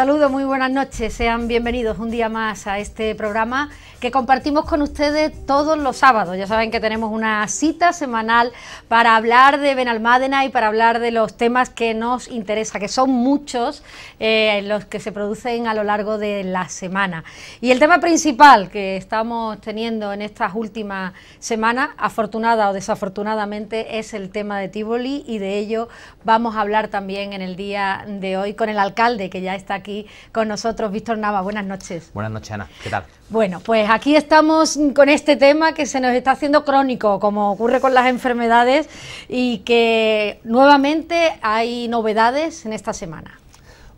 Saludos, muy buenas noches. Sean bienvenidos un día más a este programa que compartimos con ustedes todos los sábados. Ya saben que tenemos una cita semanal para hablar de Benalmádena y para hablar de los temas que nos interesa, que son muchos eh, los que se producen a lo largo de la semana. Y el tema principal que estamos teniendo en estas últimas semanas, afortunada o desafortunadamente, es el tema de Tivoli y de ello vamos a hablar también en el día de hoy con el alcalde que ya está aquí con nosotros Víctor Nava. Buenas noches. Buenas noches, Ana. ¿Qué tal? Bueno, pues aquí estamos con este tema que se nos está haciendo crónico, como ocurre con las enfermedades, y que nuevamente hay novedades en esta semana.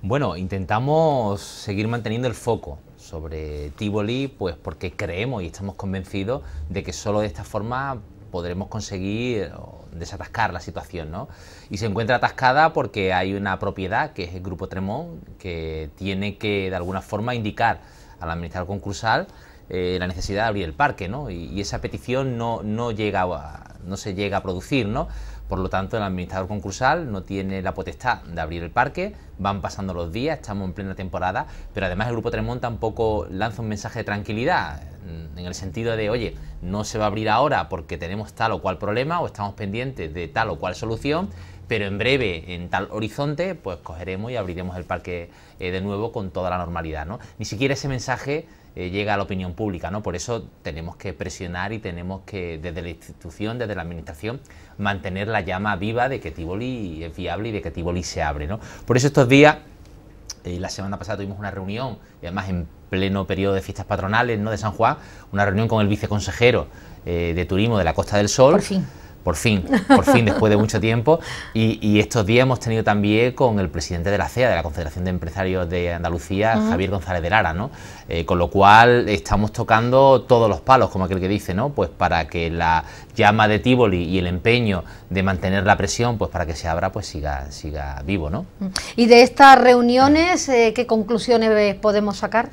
Bueno, intentamos seguir manteniendo el foco sobre Tivoli, pues porque creemos y estamos convencidos de que solo de esta forma podremos conseguir eh, desatascar la situación. ¿no? Y se encuentra atascada porque hay una propiedad, que es el Grupo Tremont, que tiene que de alguna forma indicar al administrador concursal eh, la necesidad de abrir el parque, ¿no? Y, esa petición no, llega no se llega a producir, ¿no? Por lo tanto, el administrador concursal no tiene la potestad de abrir el parque, van pasando los días, estamos en plena temporada, pero además el Grupo Tremont tampoco lanza un mensaje de tranquilidad, mm, en el sentido de, oye, no se va a abrir ahora porque tenemos tal o cual problema o estamos pendientes de tal o cual solución, pero en breve, en tal horizonte, pues cogeremos y abriremos el parque eh, de nuevo con toda la normalidad, ¿no? Ni siquiera ese mensaje eh, llega a la opinión pública, ¿no? Por eso tenemos que presionar y tenemos que, desde la institución, desde la administración, mantener la llama viva de que Tivoli es viable y de que Tivoli se abre, ¿no? Por eso estos días, eh, la semana pasada tuvimos una reunión, y además en pleno periodo de fiestas patronales, ¿no?, de San Juan, una reunión con el viceconsejero eh, de Turismo de la Costa del Sol por fin, por fin, después de mucho tiempo. Y, estos días hemos tenido también con el presidente de la CEA, de la Confederación de Empresarios de Andalucía, Javier González de Lara, ¿no? Eh, con lo cual estamos tocando todos los palos, como aquel que dice, ¿no? Pues para que la llama de Tívoli y el empeño de mantener la presión, pues para que se abra, pues siga, siga vivo, ¿no? Mm. Y de estas reuniones, eh, ¿qué conclusiones podemos sacar?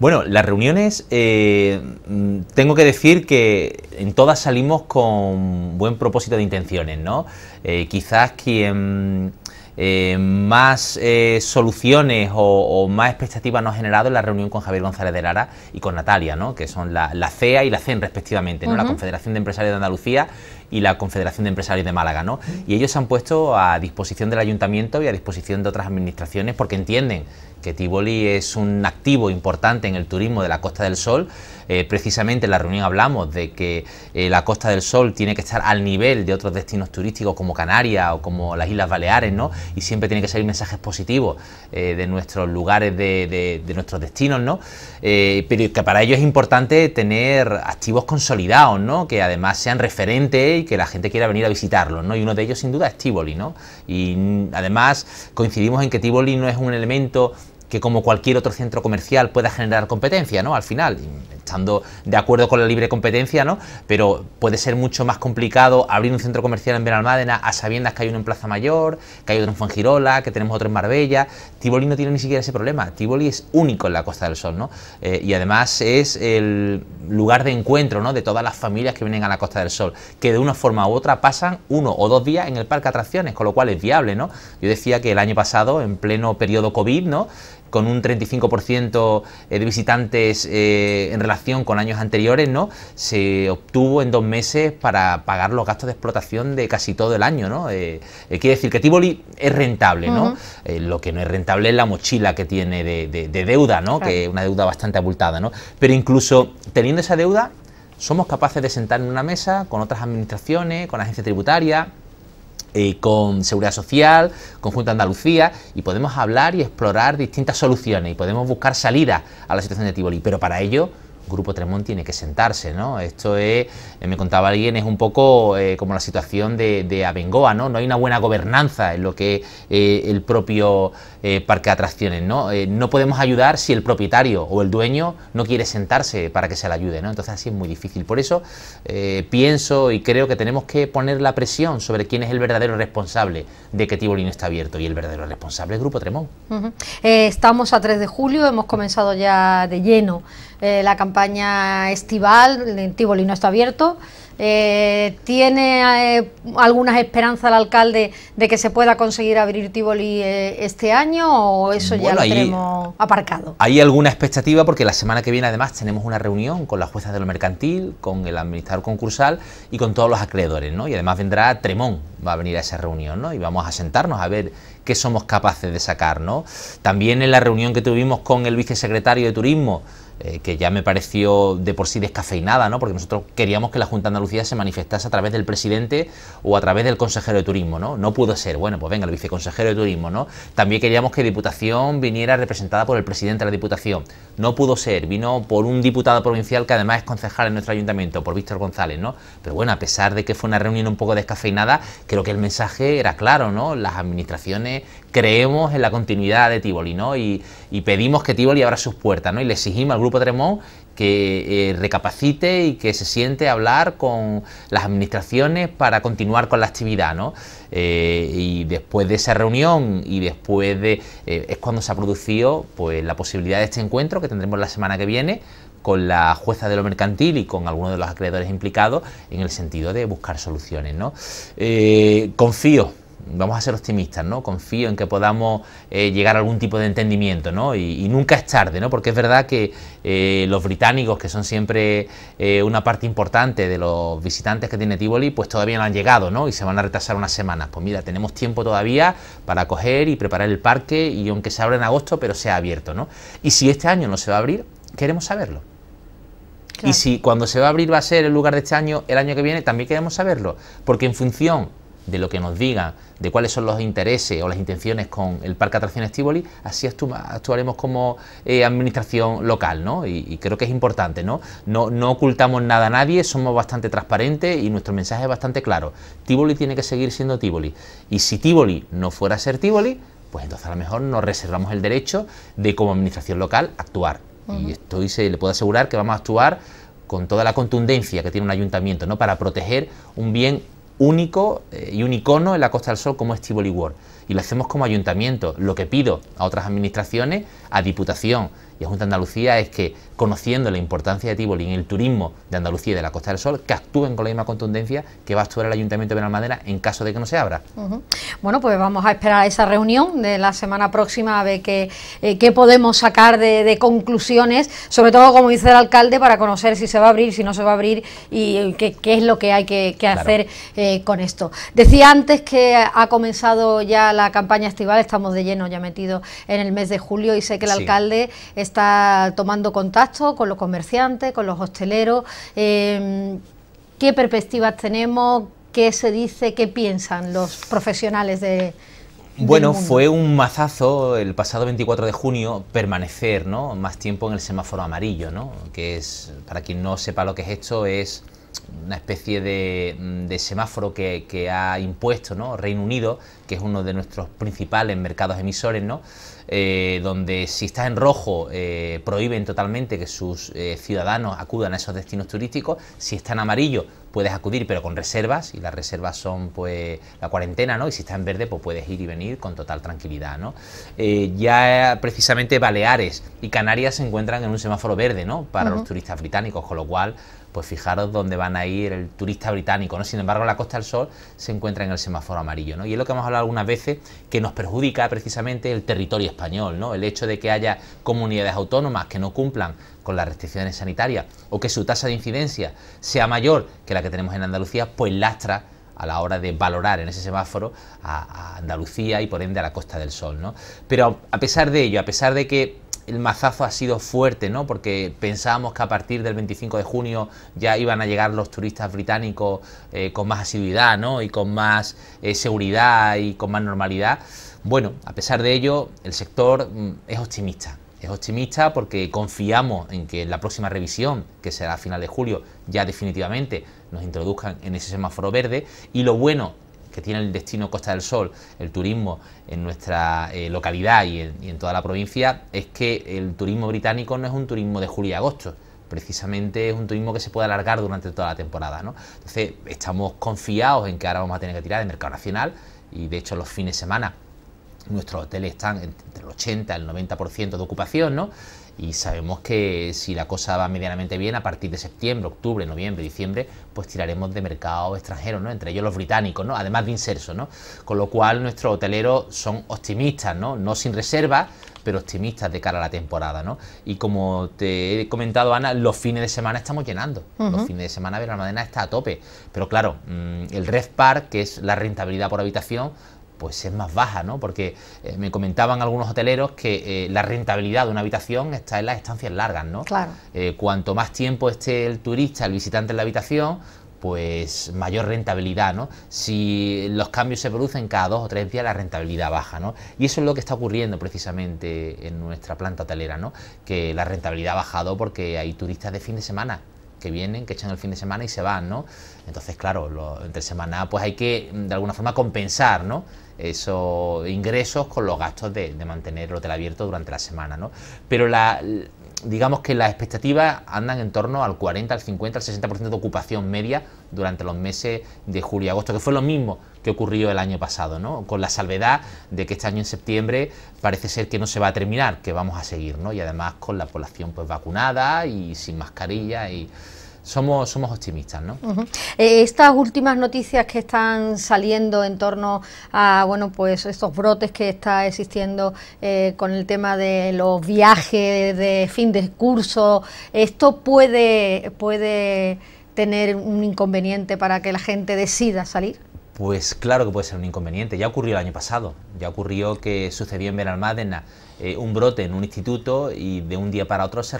Bueno, las reuniones, eh, mm, tengo que decir que en todas salimos con buen propósito de intenciones, ¿no? Eh, quizás quien... Eh, más soluciones o, más expectativas nos ha generado en la reunión con Javier González de Lara y con Natalia, ¿no? que son la, CEA e y la CEN respectivamente, ¿no? la Confederación de Empresarios de Andalucía y la Confederación de Empresarios de Málaga, ¿no? Y ellos se han puesto a disposición del ayuntamiento y a disposición de otras administraciones porque entienden que Tivoli es un activo importante en el turismo de la Costa del Sol. Eh, precisamente en la reunión hablamos de que eh, la Costa del Sol tiene que estar al nivel de otros destinos turísticos como Canarias o como las Islas Baleares, ¿no? Y siempre tiene que salir mensajes positivos eh, de nuestros lugares, de, nuestros destinos, ¿no? pero que para ello es importante tener activos consolidados, ¿no? Que además sean referentes que la gente quiera venir a visitarlo, ¿no? Y uno de ellos sin duda es Tivoli, ¿no? Y mm, además coincidimos en que Tivoli no es un elemento que como cualquier otro centro comercial pueda generar competencia, ¿no? Al final, estando de acuerdo con la libre competencia, ¿no? Pero puede ser mucho más complicado abrir un centro comercial en Benalmádena a sabiendas que hay uno en Plaza Mayor, que hay otro en Fuengirola, que tenemos otro en Marbella. Tivoli no tiene ni siquiera ese problema. Tivoli es único en la Costa del Sol, ¿no? Eh, y además es el lugar de encuentro, ¿no? De todas las familias que vienen a la Costa del Sol, que de una forma u otra pasan uno o dos días en el parque atracciones, con lo cual es viable, ¿no? Yo decía que el año pasado, en pleno periodo COVID, ¿no? con un 35% eh, de visitantes eh, en relación con años anteriores, ¿no? Se obtuvo en dos meses para pagar los gastos de explotación de casi todo el año, ¿no? Eh, quiere decir que Tivoli es rentable, ¿no? lo que no es rentable es la mochila que tiene de, deuda, ¿no? Que es una deuda bastante abultada, ¿no? Pero incluso teniendo esa deuda, somos capaces de sentar en una mesa con otras administraciones, con la agencia tributaria, eh, con Seguridad Social, Conjunto Andalucía, y podemos hablar y explorar distintas soluciones y podemos buscar salidas a la situación de Tivoli. Pero para ello Grupo Tremón tiene que sentarse, ¿no? Esto es, eh, me contaba alguien, es un poco eh, como la situación de, Abengoa, ¿no? No hay una buena gobernanza en lo que eh, el propio parque de atracciones, ¿no? no podemos ayudar si el propietario o el dueño no quiere sentarse para que se le ayude, ¿no? Entonces así es muy difícil. Por eso pienso y creo que tenemos que poner la presión sobre quién es el verdadero responsable de que no está abierto y el verdadero responsable es Grupo Tremón. estamos a 3 de julio, hemos comenzado ya de lleno eh, la campaña estival, en Tivoli no está abierto. Eh, ¿Tiene eh, algunas esperanzas el alcalde de que se pueda conseguir abrir Tivoli este año o eso ya lo tenemos aparcado? Hay alguna expectativa porque la semana que viene además tenemos una reunión con las juezas de lo mercantil, con el administrador concursal y con todos los acreedores, Y además vendrá Tremón, va a venir a esa reunión, ¿no? Y vamos a sentarnos a ver qué somos capaces de sacar, ¿no? También en la reunión que tuvimos con el vicesecretario de Turismo, eh, que ya me pareció de por sí descafeinada, ¿no? porque nosotros queríamos que la Junta de Andalucía se manifestase a través del presidente o a través del consejero de turismo, ¿no? No pudo ser, bueno, pues venga, el viceconsejero de turismo, ¿no? También queríamos que Diputación viniera representada por el presidente de la Diputación, no pudo ser, vino por un diputado provincial que además es concejal en nuestro ayuntamiento, por Víctor González, ¿no? Pero bueno, a pesar de que fue una reunión un poco descafeinada, creo que el mensaje era claro, ¿no? Las administraciones creemos en la continuidad de Tivoli ¿no? y, pedimos que Tivoli abra sus puertas ¿no? y le exigimos al Grupo Tremont que eh, recapacite y que se siente a hablar con las administraciones para continuar con la actividad. Eh, y después de esa reunión y después de... Eh, es cuando se ha producido pues, la posibilidad de este encuentro que tendremos la semana que viene con la jueza de lo mercantil y con algunos de los acreedores implicados en el sentido de buscar soluciones. ¿no? confío vamos a ser optimistas, ¿no? Confío en que podamos eh, llegar a algún tipo de entendimiento, ¿no? Y, nunca es tarde, ¿no? Porque es verdad que eh, los británicos, que son siempre eh, una parte importante de los visitantes que tiene Tivoli, pues todavía no han llegado, ¿no? Y se van a retrasar unas semanas. Pues mira, tenemos tiempo todavía para coger y preparar el parque y aunque se abra en agosto, pero sea abierto, ¿no? Y si este año no se va a abrir, queremos saberlo. Y si cuando se va a abrir va a ser el lugar de este año, el año que viene, también queremos saberlo. Porque en función de lo que nos digan, de cuáles son los intereses o las intenciones con el Parque Atracciones Tivoli, así actuaremos como eh, administración local, ¿no? Y, creo que es importante, ¿no? ¿no? ocultamos nada a nadie, somos bastante transparentes y nuestro mensaje es bastante claro. Tivoli tiene que seguir siendo Tívoli. Y si Tivoli no fuera a ser Tivoli, pues entonces a lo mejor nos reservamos el derecho de como administración local actuar. Y esto se, le puedo asegurar que vamos a actuar con toda la contundencia que tiene un ayuntamiento, ¿no? Para proteger un bien único eh, y un icono en la Costa del Sol como es Tivoli y lo hacemos como ayuntamiento. Lo que pido a otras administraciones, a Diputación y a Junta de Andalucía es que, conociendo la importancia de Tivoli en el turismo de Andalucía y de la Costa del Sol, que actúen con la misma contundencia que va a actuar el Ayuntamiento de Benalmádena en caso de que no se abra. Bueno, pues vamos a esperar a esa reunión de la semana próxima a ver qué, eh, qué podemos sacar de, conclusiones, sobre todo, como dice el alcalde, para conocer si se va a abrir, si no se va a abrir y eh, qué, es lo que hay que, hacer eh, con esto. Decía antes que ha comenzado ya la campaña estival, estamos de lleno ya metidos en el mes de julio y sé que el alcalde está tomando contacto con los comerciantes, con los hosteleros. Em, ¿Qué perspectivas tenemos? ¿Qué se dice? ¿Qué piensan los profesionales de, bueno, fue un mazazo el pasado 24 de junio permanecer ¿no? más tiempo en el semáforo amarillo, ¿no? que es, para quien no sepa lo que es esto, es una especie mm, de, semáforo que, que, ha impuesto ¿no? Reino Unido, que es uno de nuestros principales mercados emisores, ¿no? Eh, donde si estás en rojo eh, prohíben totalmente que sus eh, ciudadanos acudan a esos destinos turísticos, si está en amarillo puedes acudir pero con reservas y las reservas son pues la cuarentena, ¿no? Y si está en verde pues puedes ir y venir con total tranquilidad, ya precisamente Baleares y Canarias se encuentran en un semáforo verde, ¿no? Para los turistas británicos, con lo cual pues fijaros dónde van a ir el turista británico, ¿no? Sin embargo, la Costa del Sol se encuentra en el semáforo amarillo, ¿no? Y es lo que hemos hablado algunas veces, que nos perjudica precisamente el territorio español el hecho de que haya comunidades autónomas que no cumplan con las restricciones sanitarias o que su tasa de incidencia sea mayor que la que tenemos en Andalucía, pues lastra a la hora de valorar en ese semáforo a, Andalucía y por ende a la Costa del Sol, Pero a pesar de ello, a pesar de que el mazazo ha sido fuerte, ¿no? Porque pensábamos que a partir del 25 de junio ya iban a llegar los turistas británicos eh, con más asiduidad, Y con más eh, seguridad y con más normalidad. Bueno, a pesar de ello, el sector mm, es optimista. Es optimista porque confiamos en que la próxima revisión, que será a final de julio, ya definitivamente nos introduzcan en ese semáforo verde. Y lo bueno que tiene el destino Costa del Sol, el turismo en nuestra eh, localidad y en, toda la provincia, es que el turismo británico no es un turismo de julio y agosto precisamente es un turismo que se puede alargar durante toda la temporada. ¿no? Entonces, estamos confiados en que ahora vamos a tener que tirar de mercado nacional y de hecho los fines de semana nuestros hoteles están entre el 80 y el 90% de ocupación, ¿no? Y sabemos que si la cosa va medianamente bien, a partir de septiembre, octubre, noviembre, diciembre, pues tiraremos de mercado extranjero, ¿no? Entre ellos los británicos, ¿no? Además de inserso, ¿no? Con lo cual nuestros hoteleros son optimistas, ¿no? No sin reservas... pero optimistas de cara a la temporada, ¿no? Y como te he comentado, Ana, los fines de semana estamos llenando. Los fines de semana de la madena... está a tope. Pero claro, mm, el Red Park, que es la rentabilidad por habitación, pues es más baja, ¿no? Porque eh, me comentaban algunos hoteleros que eh, la rentabilidad de una habitación está en las estancias largas, ¿no? Claro. Eh, cuanto más tiempo esté el turista, el visitante en la habitación, pues mayor rentabilidad, ¿no? Si los cambios se producen cada dos o tres días, la rentabilidad baja, ¿no? Y eso es lo que está ocurriendo precisamente en nuestra planta hotelera, ¿no? Que la rentabilidad ha bajado porque hay turistas de fin de semana que vienen, que echan el fin de semana y se van, ¿no? Entonces, claro, lo, entre semana pues hay que mm, de alguna forma compensar, ¿no? Esos ingresos con los gastos de, de mantener el hotel abierto durante la semana, ¿no? Pero la, digamos que las expectativas andan en torno al 40, al 50, al 60% de ocupación media durante los meses de julio y agosto, que fue lo mismo que ocurrió el año pasado, ¿no? Con la salvedad de que este año en septiembre parece ser que no se va a terminar, que vamos a seguir, ¿no? Y además con la población pues vacunada y sin mascarilla y somos, somos optimistas. ¿no? Eh, estas últimas noticias que están saliendo en torno a bueno pues estos brotes que está existiendo eh, con el tema de los viajes de fin de curso, esto puede, puede tener un inconveniente para que la gente decida salir. Pues claro que puede ser un inconveniente. Ya ocurrió el año pasado. Ya ocurrió que sucedió en Benalmádena eh, un brote en un instituto y de un día para otro se,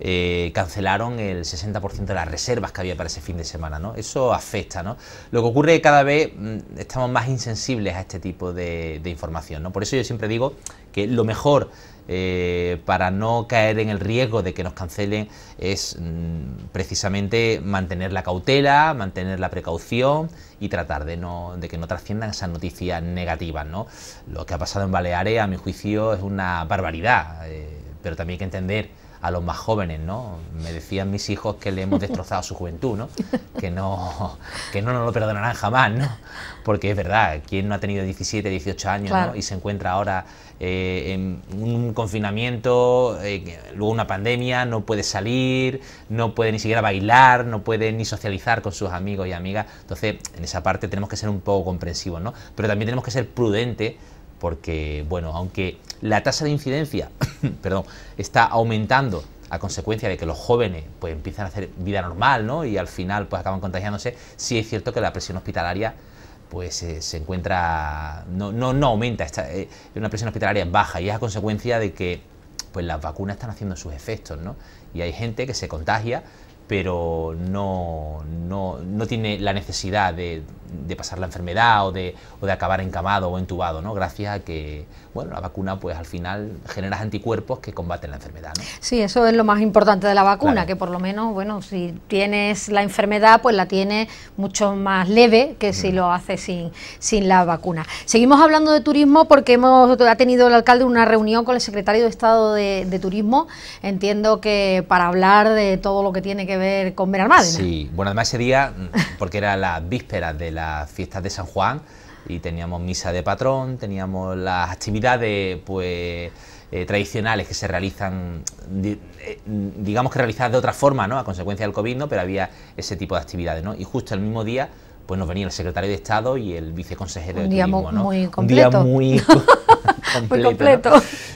eh, cancelaron el 60% de las reservas que había para ese fin de semana. ¿no? Eso afecta. ¿no? Lo que ocurre es que cada vez mm, estamos más insensibles a este tipo de, de información. ¿no? Por eso yo siempre digo que lo mejor eh, para no caer en el riesgo de que nos cancelen es mm, precisamente mantener la cautela, mantener la precaución y tratar de, no, de que no trasciendan esas noticias negativas. ¿no? Lo que ha pasado en Baleares, a mi juicio, es una barbaridad, eh, pero también hay que entender a los más jóvenes, ¿no? Me decían mis hijos que le hemos destrozado su juventud, ¿no? Que no, que no nos lo perdonarán jamás, ¿no? Porque es verdad, ¿quién no ha tenido 17, 18 años y se encuentra ahora eh, en un confinamiento, eh, luego una pandemia, no puede salir, no puede ni siquiera bailar, no puede ni socializar con sus amigos y amigas. Entonces, en esa parte tenemos que ser un poco comprensivos, ¿no? Pero también tenemos que ser prudentes porque, bueno, aunque la tasa de incidencia, perdón, está aumentando a consecuencia de que los jóvenes pues empiezan a hacer vida normal, ¿no? Y al final pues acaban contagiándose, sí es cierto que la presión hospitalaria pues eh, se encuentra, no, no, no aumenta, está, eh, una presión hospitalaria baja y es a consecuencia de que pues las vacunas están haciendo sus efectos, ¿no? Y hay gente que se contagia pero no, no, tiene la necesidad de, pasar la enfermedad o de, o de acabar encamado o entubado, ¿no? Gracias a que, bueno, la vacuna pues al final generas anticuerpos que combaten la enfermedad, ¿no? Sí, eso es lo más importante de la vacuna, que por lo menos, bueno, si tienes la enfermedad, pues la tienes mucho más leve que si lo haces sin, sin la vacuna. Seguimos hablando de turismo porque hemos, ha tenido el alcalde una reunión con el secretario de Estado de, de Turismo, entiendo que para hablar de todo lo que tiene que que ver con ¿no? Sí, bueno, además ese día, mm, porque era la víspera de las fiestas de San Juan, y teníamos misa de patrón, teníamos las actividades, pues... Eh, tradicionales que se realizan, eh, digamos que realizadas de otra forma, ¿no? A consecuencia del COVID, ¿no? Pero había ese tipo de actividades, ¿no? Y justo el mismo día pues nos venía el secretario de Estado y el viceconsejero de Turismo. ¿no? completo. Un día muy completo.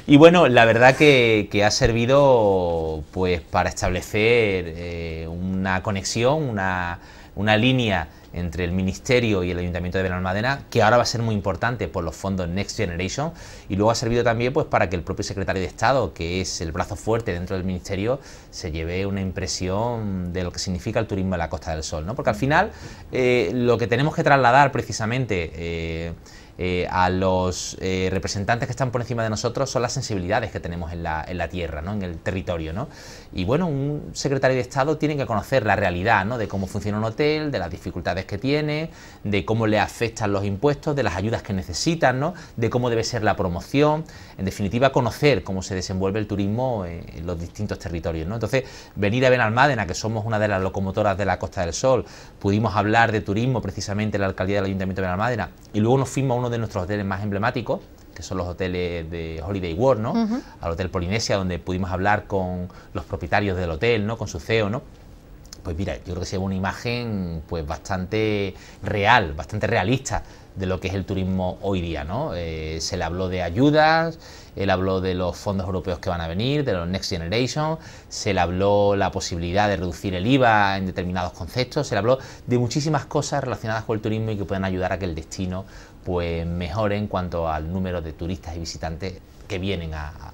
Y bueno, la verdad que, ha servido pues para establecer eh, una conexión, una, una línea entre el Ministerio y el Ayuntamiento de Benalmádena, que ahora va a ser muy importante por los fondos Next Generation, y luego ha servido también pues, para que el propio secretario de Estado, que es el brazo fuerte dentro del Ministerio, se lleve una impresión de lo que significa el turismo en la Costa del Sol. ¿no? Porque al final eh, lo que tenemos que trasladar precisamente... Eh, eh, a los eh, representantes que están por encima de nosotros son las sensibilidades que tenemos en la, tierra, en el territorio. Y bueno, un secretario de Estado tiene que conocer la realidad de cómo funciona un hotel, de las dificultades que tiene, de cómo le afectan los impuestos, de las ayudas que necesitan, de cómo debe ser la promoción, en definitiva conocer cómo se desenvuelve el turismo en, los distintos territorios. Entonces, venir a Benalmádena, que somos una de las locomotoras de la Costa del Sol, pudimos hablar de turismo precisamente en la alcaldía del Ayuntamiento de Benalmádena y luego nos firma a uno de nuestros hoteles más emblemáticos, que son los hoteles de Holiday World, ¿no? Al Hotel Polinesia, donde pudimos hablar con los propietarios del hotel, ¿no? Con su CEO, ¿no? Pues mira, yo creo que se ve una imagen pues bastante real, bastante realista de lo que es el turismo hoy día, ¿no? Eh, se le habló de ayudas, él habló de los fondos europeos que van a venir, de los Next Generation, se le habló la posibilidad de reducir el IVA en determinados conceptos, se le habló de muchísimas cosas relacionadas con el turismo y que pueden ayudar a que el destino pues en cuanto al número de turistas y visitantes que vienen a,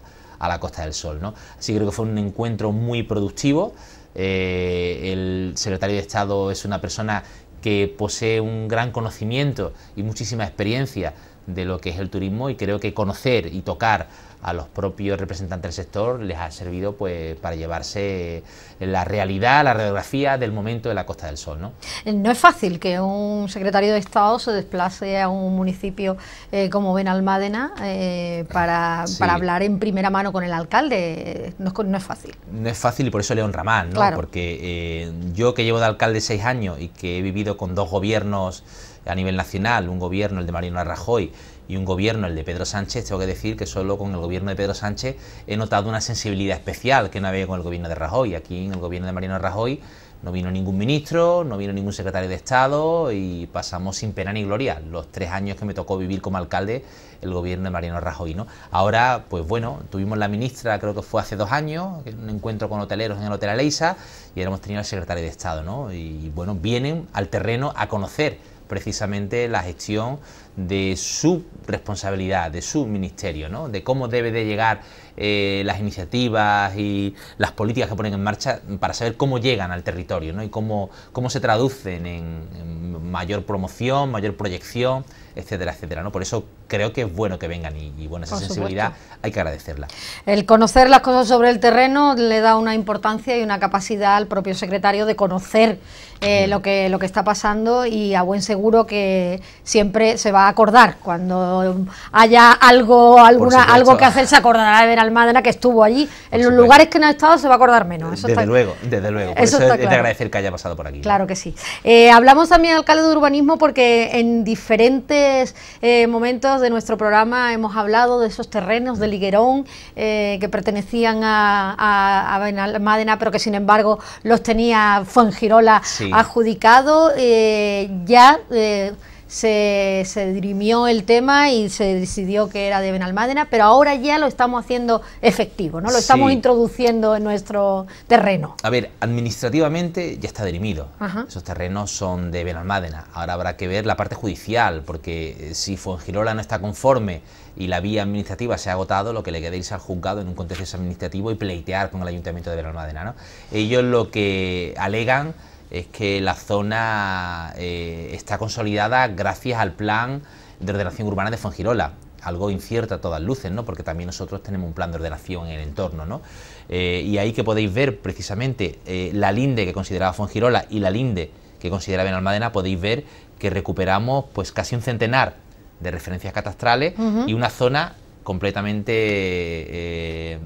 la Costa del Sol. ¿no? Así que creo que fue un encuentro muy productivo. Eh, el secretario de Estado es una persona que posee un gran conocimiento y muchísima experiencia de lo que es el turismo y creo que conocer y tocar a los propios representantes del sector les ha servido pues para llevarse la realidad, la radiografía del momento de la Costa del Sol. No, no es fácil que un secretario de Estado se desplace a un municipio eh, como Benalmádena eh, para, hablar en primera mano con el alcalde. No es, fácil. No es fácil y por eso León Ramán, ¿no? porque eh, yo que llevo de alcalde seis años y que he vivido con dos gobiernos a nivel nacional, un gobierno, el de Mariano Rajoy, y un gobierno, el de Pedro Sánchez, tengo que decir que solo con el gobierno de Pedro Sánchez he notado una sensibilidad especial que no había con el gobierno de Rajoy. Aquí en el gobierno de Mariano Rajoy no vino ningún ministro, no vino ningún secretario de Estado y pasamos sin pena ni gloria los tres años que me tocó vivir como alcalde el gobierno de Mariano Rajoy. ¿no? Ahora, pues bueno, tuvimos la ministra, creo que fue hace dos años, un encuentro con hoteleros en el Hotel Aleisa y ahora hemos tenido al secretario de Estado. ¿no? Y bueno, vienen al terreno a conocer precisamente la gestión de su responsabilidad, de su ministerio, ¿no? de cómo debe de llegar eh, las iniciativas y las políticas que ponen en marcha para saber cómo llegan al territorio ¿no? y cómo, cómo se traducen en, mayor promoción, mayor proyección, etcétera, etcétera. ¿no? Por eso creo que es bueno que vengan y, buena esa sensibilidad hay que agradecerla. El conocer las cosas sobre el terreno le da una importancia y una capacidad al propio secretario de conocer eh, lo, que, lo que está pasando y a buen seguro que siempre se va a acordar. Cuando haya algo, alguna, algo que hacer, se acordará de Benalmádena que estuvo allí. En los lugares que no ha estado se va a acordar menos. desde luego, desde luego. eso, agradecer que haya pasado por aquí. Claro que sí. Eh, hablamos también, alcalde, de urbanismo porque en diferentes eh, momentos de nuestro programa hemos hablado de esos terrenos de Liguerón que pertenecían a, a, Benalmádena, pero que sin embargo los tenía Fuengirola adjudicado, eh, ya eh, se, dirimió el tema y se decidió que era de Benalmádena, pero ahora ya lo estamos haciendo efectivo, ¿no? Lo estamos introduciendo en nuestro terreno. A ver, administrativamente ya está dirimido. Esos terrenos son de Benalmádena. Ahora habrá que ver la parte judicial, porque eh, si Fuengirola no está conforme y la vía administrativa se ha agotado, lo que le queda irse al juzgado en un contexto administrativo y pleitear con el ayuntamiento de Benalmádena, ¿no? Ellos lo que alegan es que la zona eh, está consolidada gracias al plan de ordenación urbana de Fongirola, algo incierto a todas luces, ¿no? porque también nosotros tenemos un plan de ordenación en el entorno. Eh, y ahí que podéis ver precisamente eh, la linde que consideraba Fongirola y la linde que consideraba Almadena, podéis ver que recuperamos pues casi un centenar de referencias catastrales y una zona completamente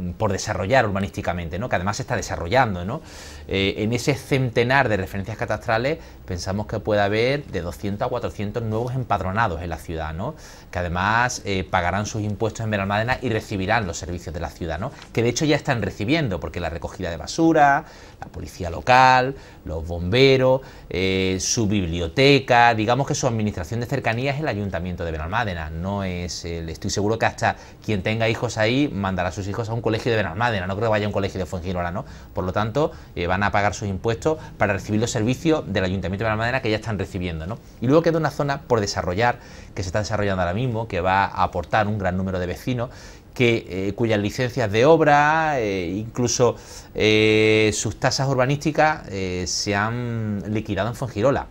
Mm, por desarrollar urbanísticamente, ¿no? que además se está desarrollando. ¿no? Eh, en ese centenar de referencias catastrales pensamos que puede haber de 200 a 400 nuevos empadronados en la ciudad, ¿no? que además eh, pagarán sus impuestos en Benalmádena y recibirán los servicios de la ciudad, ¿no? que de hecho ya están recibiendo, porque la recogida de basura, la policía local, los bomberos, eh, su biblioteca, digamos que su administración de cercanía... es el ayuntamiento de Benalmádena, no es, el, estoy seguro que hasta quien tenga hijos ahí mandará a sus hijos a un colegio colegio de Benalmádena, no creo que vaya a un colegio de Fuengirola, ¿no? Por lo tanto, eh, van a pagar sus impuestos para recibir los servicios del Ayuntamiento de Benalmádena que ya están recibiendo, ¿no? Y luego queda una zona por desarrollar, que se está desarrollando ahora mismo, que va a aportar un gran número de vecinos que, eh, cuyas licencias de obra, eh, incluso sus tasas urbanísticas, se han liquidado en Fuengirola.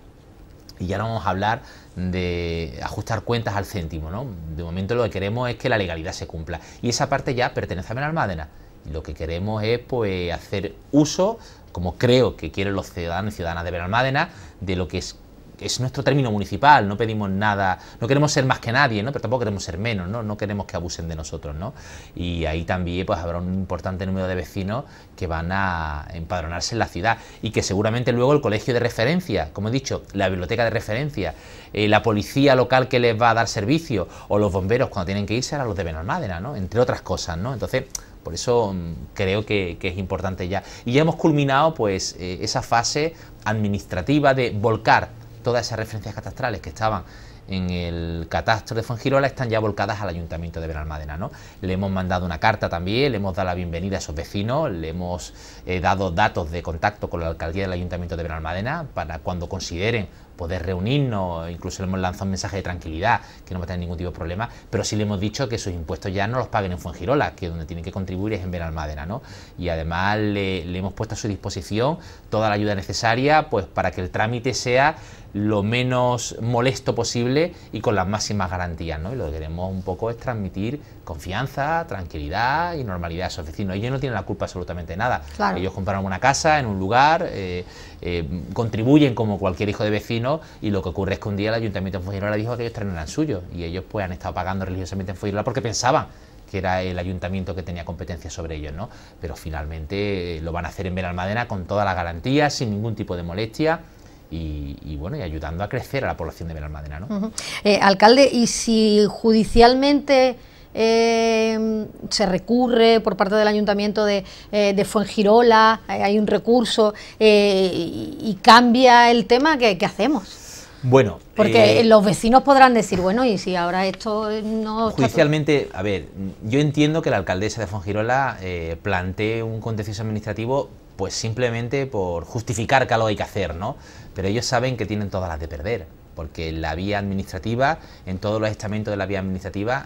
Y ya no vamos a hablar de ajustar cuentas al céntimo, ¿no? De momento lo que queremos es que la legalidad se cumpla. Y esa parte ya pertenece a Benalmádena. Lo que queremos es pues hacer uso, como creo que quieren los ciudadanos y ciudadanas de Benalmádena, de lo que es es nuestro término municipal, no pedimos nada, no queremos ser más que nadie, ¿no? pero tampoco queremos ser menos, ¿no? no queremos que abusen de nosotros. ¿no? Y ahí también pues, habrá un importante número de vecinos que van a empadronarse en la ciudad y que seguramente luego el colegio de referencia, como he dicho, la biblioteca de referencia, eh, la policía local que les va a dar servicio o los bomberos cuando tienen que irse a los de Benalmádena, ¿no? entre otras cosas. ¿no? Entonces, por eso mm, creo que, es importante ya. Y ya hemos culminado pues eh, esa fase administrativa de volcar todas esas referencias catastrales que estaban en el catastro de Fuengirola... están ya volcadas al Ayuntamiento de Benalmádena. ¿no? Le hemos mandado una carta también, le hemos dado la bienvenida a esos vecinos, le hemos eh, dado datos de contacto con la alcaldía del Ayuntamiento de Benalmádena para cuando consideren poder reunirnos, incluso le hemos lanzado un mensaje de tranquilidad, que no va a tener ningún tipo de problema, pero sí le hemos dicho que sus impuestos ya no los paguen en Fuengirola, que donde tienen que contribuir es en Benalmádena, ¿no? Y además le, le hemos puesto a su disposición toda la ayuda necesaria, pues para que el trámite sea lo menos molesto posible y con las máximas garantías, ¿no? Y lo que queremos un poco es transmitir confianza, tranquilidad y normalidad a esos vecinos. Ellos no tienen la culpa absolutamente de nada. Ellos compraron una casa en un lugar, eh, eh, contribuyen como cualquier hijo de vecino y lo que ocurre es que un día el ayuntamiento de le dijo que ellos eran suyos y ellos pues han estado pagando religiosamente en Fuengirola porque pensaban que era el ayuntamiento que tenía competencia sobre ellos, ¿no? Pero finalmente eh, lo van a hacer en Benalmadena con todas las garantías, sin ningún tipo de molestia y, bueno, y ayudando a crecer a la población de Benalmádena. ¿no? Eh, alcalde, ¿y si judicialmente eh, se recurre por parte del ayuntamiento de, eh, de Fuengirola, hay un recurso y, cambia el tema, ¿qué, hacemos? Bueno, porque los vecinos podrán decir, bueno, y si ahora esto no. Judicialmente, a ver, yo entiendo que la alcaldesa de Fuengirola plantee un contencioso administrativo, pues simplemente por justificar que algo hay que hacer, ¿no? pero ellos saben que tienen todas las de perder, porque la vía administrativa, en todos los estamentos de la vía administrativa,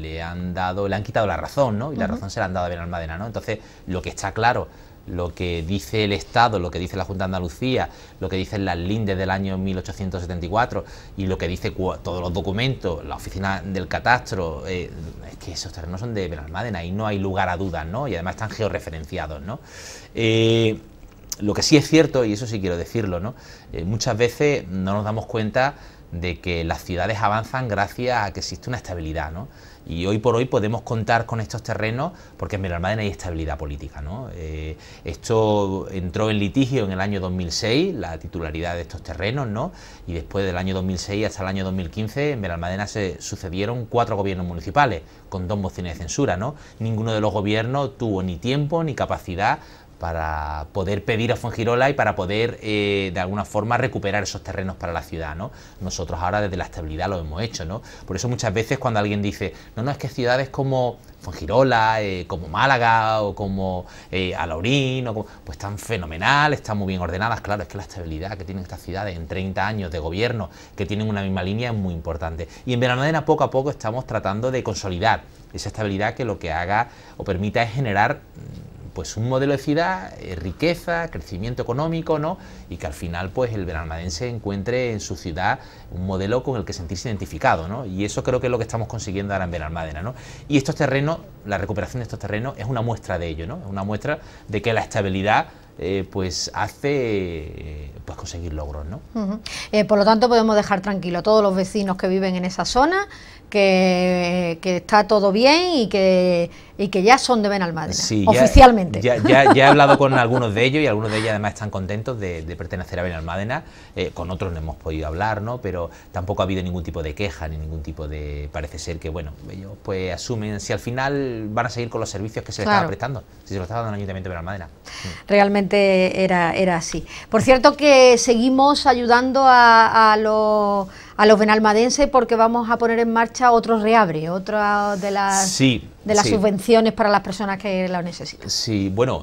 le han dado, le han quitado la razón, ¿no? Y la razón se la han dado a Benalmádena, ¿no? Entonces, lo que está claro, lo que dice el Estado, lo que dice la Junta de Andalucía, lo que dicen las lindes del año 1874 y lo que dice todos los documentos, la oficina del catastro, eh, es que esos terrenos son de Benalmádena y no hay lugar a dudas, ¿no? Y además están georreferenciados, ¿no? Eh, lo que sí es cierto, y eso sí quiero decirlo, ¿no? Eh, muchas veces no nos damos cuenta de que las ciudades avanzan gracias a que existe una estabilidad, ¿no? Y hoy por hoy podemos contar con estos terrenos porque en Benalmádena hay estabilidad política, ¿no? Eh, esto entró en litigio en el año 2006, la titularidad de estos terrenos, ¿no? Y después del año 2006 hasta el año 2015 en Almadena se sucedieron cuatro gobiernos municipales con dos mociones de censura, ¿no? Ninguno de los gobiernos tuvo ni tiempo ni capacidad para poder pedir a Fuengirola y para poder eh, de alguna forma recuperar esos terrenos para la ciudad, ¿no? Nosotros ahora desde la estabilidad lo hemos hecho, ¿no? Por eso muchas veces cuando alguien dice, no, no, es que ciudades como Fuengirola, eh, como Málaga o como eh, Alaurín, pues están fenomenal, están muy bien ordenadas, claro, es que la estabilidad que tienen estas ciudades en 30 años de gobierno, que tienen una misma línea, es muy importante. Y en Benalmádena poco a poco estamos tratando de consolidar esa estabilidad que lo que haga o permita es generar pues un modelo de ciudad, eh, riqueza, crecimiento económico, ¿no? Y que al final pues el benalmadense encuentre en su ciudad un modelo con el que sentirse identificado, ¿no? Y eso creo que es lo que estamos consiguiendo ahora en Benalmádena, ¿no? Y estos terrenos, la recuperación de estos terrenos es una muestra de ello, ¿no? una muestra de que la estabilidad eh, pues hace eh, pues conseguir logros. ¿no? por lo tanto, podemos dejar tranquilo a todos los vecinos que viven en esa zona, que está todo bien y que y que ya son de Benalmádena, sí, oficialmente. Ya, he hablado con algunos de ellos y algunos de ellos además están contentos de, pertenecer a Benalmádena, eh, con otros no hemos podido hablar, ¿no? pero tampoco ha habido ningún tipo de queja, ni ningún tipo de... parece ser que, bueno, ellos pues asumen, si al final van a seguir con los servicios que se les están prestando, si se los estaba dando el Ayuntamiento de Benalmádena. Realmente era, era así. Por cierto que seguimos ayudando a los a los benalmadenses porque vamos a poner en marcha otro reabre, otra de las, de las subvenciones para las personas que lo necesitan. Sí, bueno,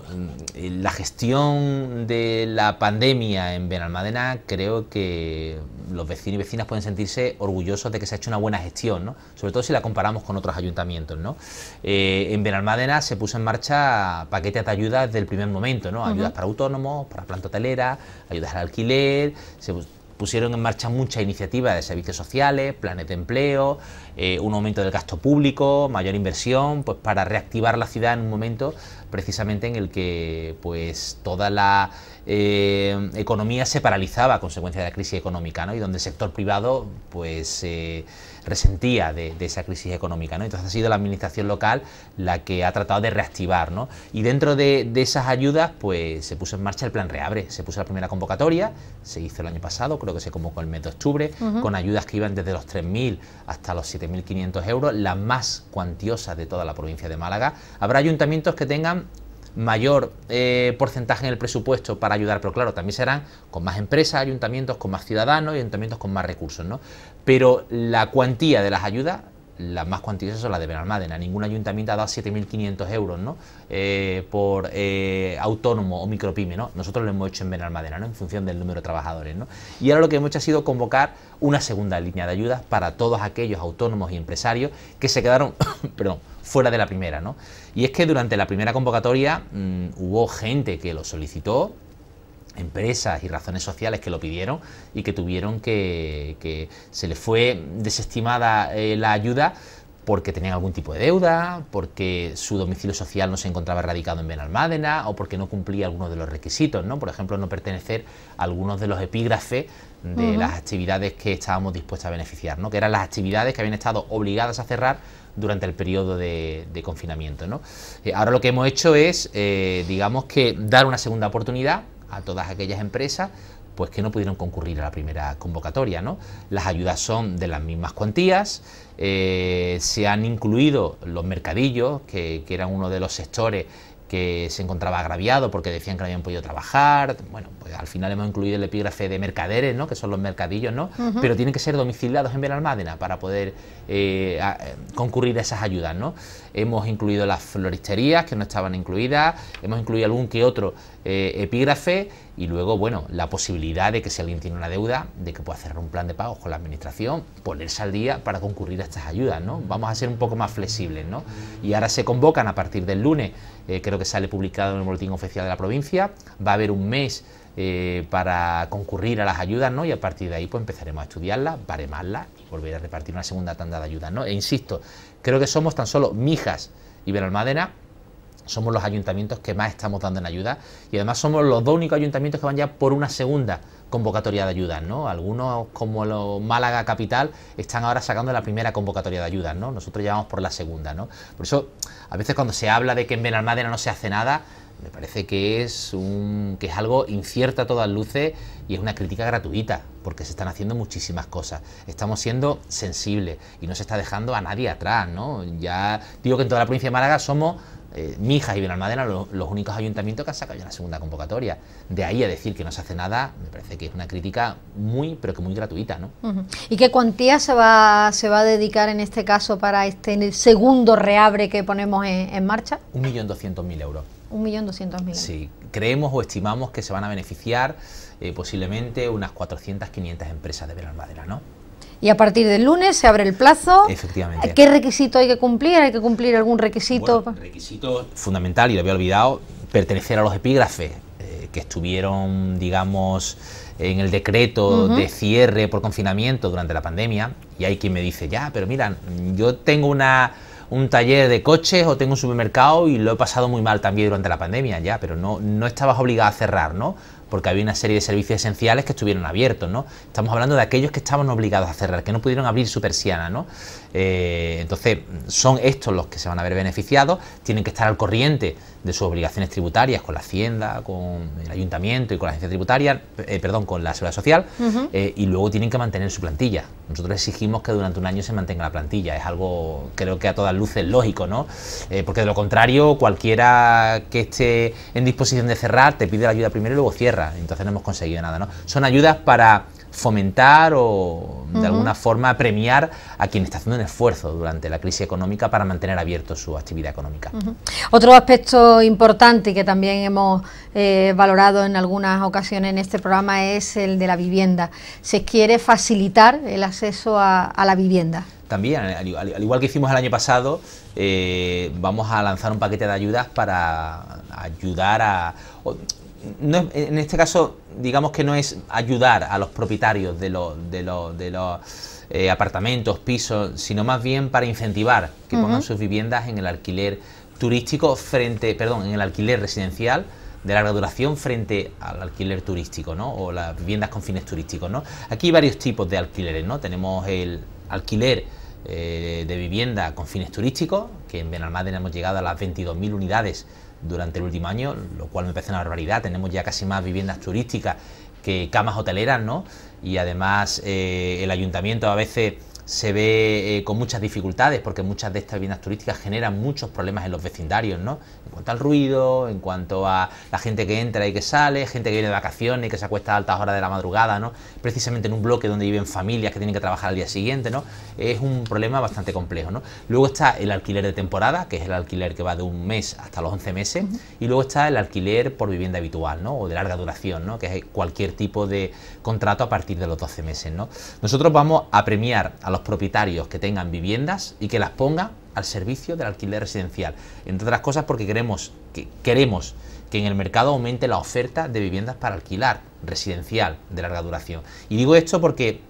mm, la gestión de la pandemia en Benalmádena creo que los vecinos y vecinas pueden sentirse orgullosos de que se ha hecho una buena gestión, ¿no? sobre todo si la comparamos con otros ayuntamientos. ¿no? Eh, en Benalmádena se puso en marcha paquetes de ayudas del primer momento, ¿no? ayudas para autónomos, para planta hotelera, ayudas al alquiler, se pusieron en marcha muchas iniciativas de servicios sociales, planes de empleo, eh, un aumento del gasto público, mayor inversión, pues para reactivar la ciudad en un momento precisamente en el que pues toda la eh, economía se paralizaba a consecuencia de la crisis económica, ¿no? Y donde el sector privado, pues, eh, resentía de, esa crisis económica, ¿no? Entonces ha sido la administración local la que ha tratado de reactivar, ¿no? Y dentro de, esas ayudas, pues, se puso en marcha el plan Reabre, se puso la primera convocatoria, se hizo el año pasado, creo que se convocó el mes de octubre, con ayudas que iban desde los 3.000 hasta los 7.500 euros, la más cuantiosa de toda la provincia de Málaga. Habrá ayuntamientos que tengan mayor eh, porcentaje en el presupuesto para ayudar, pero claro, también serán con más empresas, ayuntamientos con más ciudadanos, ayuntamientos con más recursos, ¿no? Pero la cuantía de las ayudas las más cuantiosas son las de Benalmádena. Ningún ayuntamiento ha dado 7.500 euros ¿no? Eh, por eh, autónomo o micropyme. ¿no? Nosotros lo hemos hecho en Benalmádena, ¿no? en función del número de trabajadores. ¿no? Y ahora lo que hemos hecho ha sido convocar una segunda línea de ayudas para todos aquellos autónomos y empresarios que se quedaron perdón, fuera de la primera. ¿no? Y es que durante la primera convocatoria mm, hubo gente que lo solicitó, empresas y razones sociales que lo pidieron y que tuvieron que, que se les fue desestimada eh, la ayuda porque tenían algún tipo de deuda, porque su domicilio social no se encontraba radicado en Benalmádena o porque no cumplía algunos de los requisitos, ¿no? Por ejemplo, no pertenecer a algunos de los epígrafes de las actividades que estábamos dispuestos a beneficiar, ¿no? Que eran las actividades que habían estado obligadas a cerrar durante el periodo de, confinamiento. Eh, ahora lo que hemos hecho es, eh, digamos que, dar una segunda oportunidad a todas aquellas empresas pues que no pudieron concurrir a la primera convocatoria. ¿no? Las ayudas son de las mismas cuantías, eh, se han incluido los mercadillos, que, eran uno de los sectores que se encontraba agraviado porque decían que no habían podido trabajar. Bueno, pues al final hemos incluido el epígrafe de mercaderes, ¿no? que son los mercadillos, ¿no? Pero tienen que ser domiciliados en Benalmádena para poder eh, eh, concurrir a esas ayudas, ¿no? Hemos incluido las floristerías que no estaban incluidas, hemos incluido algún que otro eh, epígrafe y luego, bueno, la posibilidad de que si alguien tiene una deuda, de que pueda cerrar un plan de pagos con la administración, ponerse al día para concurrir a estas ayudas, ¿no? Vamos a ser un poco más flexibles, ¿no? Y ahora se convocan a partir del lunes, eh, creo que sale publicado en el boletín oficial de la provincia, va a haber un mes eh, para concurrir a las ayudas, ¿no? Y a partir de ahí, pues empezaremos a estudiarlas, baremarlas y volver a repartir una segunda tanda de ayudas, ¿no? E insisto, creo que somos tan solo mijas y Benalmádena somos los ayuntamientos que más estamos dando en ayuda y además somos los dos únicos ayuntamientos que van ya por una segunda convocatoria de ayudas, ¿no? Algunos como los Málaga Capital están ahora sacando la primera convocatoria de ayudas, ¿no? Nosotros llevamos por la segunda, ¿no? Por eso a veces cuando se habla de que en Benalmádena no se hace nada, me parece que es un que es algo incierto a todas luces y es una crítica gratuita porque se están haciendo muchísimas cosas estamos siendo sensibles y no se está dejando a nadie atrás no ya digo que en toda la provincia de Málaga somos eh, Mijas y Benalmádena los, los únicos ayuntamientos que han sacado ya la segunda convocatoria. De ahí a decir que no se hace nada, me parece que es una crítica muy, pero que muy gratuita. ¿no? ¿Y qué cuantía se va, a dedicar en este caso para este segundo reabre que ponemos en, millón marcha? 1.200.000 euros. Un millón 1.200.000. Sí, creemos o estimamos que se van a beneficiar eh, posiblemente unas 400, 500 empresas de Benalmádena, ¿no? Y a partir del lunes se abre el plazo. Efectivamente. ¿Qué requisito hay que cumplir? ¿Hay que cumplir algún requisito? Bueno, requisito fundamental, y lo había olvidado, pertenecer a los epígrafes eh, que estuvieron, digamos, en el decreto de cierre por confinamiento durante la pandemia. Y hay quien me dice, ya, pero mira, yo tengo una un taller de coches o tengo un supermercado y lo he pasado muy mal también durante la pandemia, ya, pero no, no estabas obligado a cerrar, ¿no? porque había una serie de servicios esenciales que estuvieron abiertos, ¿no? Estamos hablando de aquellos que estaban obligados a cerrar, que no pudieron abrir su persiana, ¿no? Eh, entonces, son estos los que se van a ver beneficiados, tienen que estar al corriente de sus obligaciones tributarias con la Hacienda, con el Ayuntamiento y con la Agencia Tributaria, eh, perdón, con la Seguridad Social, eh, y luego tienen que mantener su plantilla. Nosotros exigimos que durante un año se mantenga la plantilla, es algo creo que a todas luces lógico, ¿no? Eh, porque de lo contrario, cualquiera que esté en disposición de cerrar te pide la ayuda primero y luego cierra, entonces no hemos conseguido nada, ¿no? Son ayudas para fomentar o de alguna forma premiar a quien está haciendo un esfuerzo durante la crisis económica para mantener abierto su actividad económica. Otro aspecto importante que también hemos eh, valorado en algunas ocasiones en este programa es el de la vivienda. Se quiere facilitar el acceso a, la vivienda. También, al, igual que hicimos el año pasado, eh, vamos a lanzar un paquete de ayudas para ayudar a en este caso, digamos que no es ayudar a los propietarios de, los eh, apartamentos, pisos, sino más bien para incentivar que pongan sus viviendas en el alquiler turístico frente, perdón, en el alquiler residencial de larga duración frente al alquiler turístico, ¿no? O las viviendas con fines turísticos, ¿no? Aquí hay varios tipos de alquileres, ¿no? Tenemos el alquiler eh, de vivienda con fines turísticos, que en Benalmádena hemos llegado a las 22.000 unidades durante el último año, lo cual me parece una barbaridad. Tenemos ya casi más viviendas turísticas que camas hoteleras, ¿no? Y además eh, el ayuntamiento a veces se ve eh, con muchas dificultades porque muchas de estas viviendas turísticas generan muchos problemas en los vecindarios, ¿no? En cuanto al ruido, en cuanto a la gente que entra y que sale, gente que viene de vacaciones y que se acuesta a altas horas de la madrugada, ¿no? Precisamente en un bloque donde viven familias que tienen que trabajar al día siguiente, ¿no? Es un problema bastante complejo, ¿no? Luego está el alquiler de temporada, que es el alquiler que va de un mes hasta los 11 meses, y luego está el alquiler por vivienda habitual, ¿no? O de larga duración, ¿no? Que es cualquier tipo de contrato a partir de los 12 meses, ¿no? Nosotros vamos a premiar a los propietarios que tengan viviendas y que las pongan al servicio del alquiler residencial. Entre otras cosas porque queremos que, queremos que en el mercado aumente la oferta de viviendas para alquilar residencial de larga duración. Y digo esto porque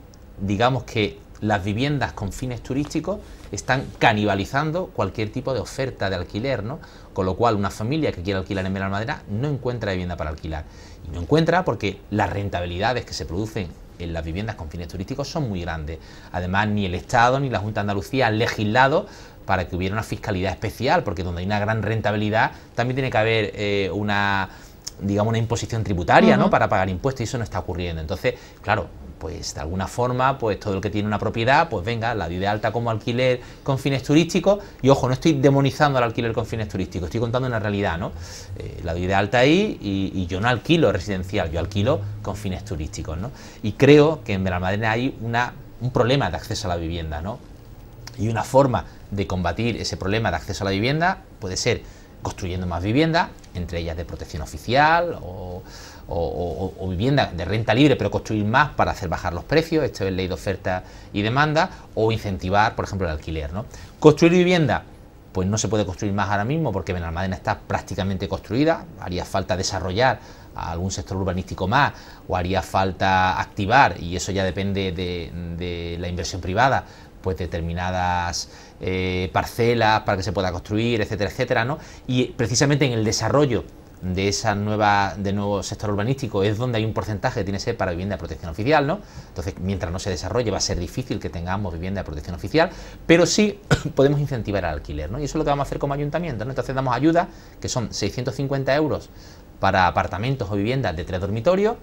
digamos que las viviendas con fines turísticos están canibalizando cualquier tipo de oferta de alquiler, ¿no? Con lo cual, una familia que quiere alquilar en madera no encuentra vivienda para alquilar. Y no encuentra porque las rentabilidades que se producen en eh, las viviendas con fines turísticos son muy grandes. Además, ni el Estado ni la Junta de Andalucía han legislado para que hubiera una fiscalidad especial, porque donde hay una gran rentabilidad también tiene que haber eh, una digamos una imposición tributaria, ¿no? Para pagar impuestos y eso no está ocurriendo. Entonces, claro, pues de alguna forma, pues todo el que tiene una propiedad, pues venga, la vida de alta como alquiler con fines turísticos. Y ojo, no estoy demonizando al alquiler con fines turísticos, estoy contando una realidad, ¿no? Eh, la vida de alta ahí y, yo no alquilo residencial, yo alquilo con fines turísticos, ¿no? Y creo que en Belalmadena hay una, un problema de acceso a la vivienda, ¿no? Y una forma de combatir ese problema de acceso a la vivienda puede ser construyendo más viviendas, entre ellas de protección oficial o o, vivienda de renta libre, pero construir más para hacer bajar los precios, esto es ley de oferta y demanda, o incentivar, por ejemplo, el alquiler. ¿no? Construir vivienda, pues no se puede construir más ahora mismo porque Benalmádena está prácticamente construida, haría falta desarrollar algún sector urbanístico más o haría falta activar, y eso ya depende de, la inversión privada, pues determinadas eh, parcelas para que se pueda construir, etcétera, etcétera, ¿no? Y precisamente en el desarrollo de esa nueva, de nuevo sector urbanístico es donde hay un porcentaje que tiene que ser para vivienda de protección oficial, ¿no? Entonces, mientras no se desarrolle, va a ser difícil que tengamos vivienda de protección oficial, pero sí podemos incentivar al alquiler, ¿no? Y eso es lo que vamos a hacer como ayuntamiento, Entonces damos ayuda, que son 650 euros para apartamentos o viviendas de tres dormitorios,